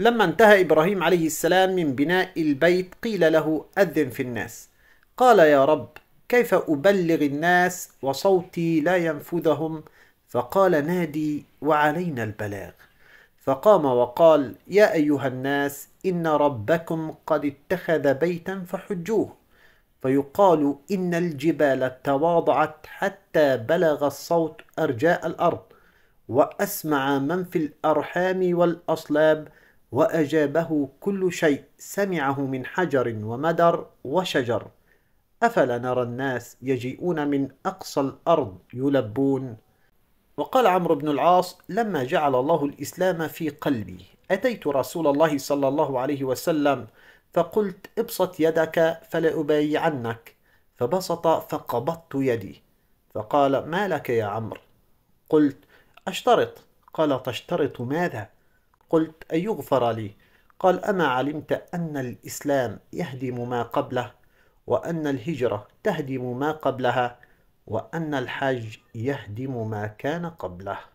لما انتهى إبراهيم عليه السلام من بناء البيت قيل له أذن في الناس قال يا رب كيف أبلغ الناس وصوتي لا ينفذهم فقال نادي وعلينا البلاغ فقام وقال يا أيها الناس إن ربكم قد اتخذ بيتا فحجوه فيقال إن الجبال تواضعت حتى بلغ الصوت أرجاء الأرض وأسمع من في الأرحام والأصلاب وأجابه كل شيء سمعه من حجر ومدر وشجر أفلا نرى الناس يجيئون من أقصى الأرض يلبون وقال عمرو بن العاص لما جعل الله الإسلام في قلبي أتيت رسول الله صلى الله عليه وسلم فقلت ابسط يدك فلأبايعنك فبسط فقبضت يدي فقال ما لك يا عمرو قلت أشترط قال تشترط ماذا قلت أيغفر لي قال أما علمت أن الإسلام يهدم ما قبله وأن الهجرة تهدم ما قبلها وأن الحج يهدم ما كان قبله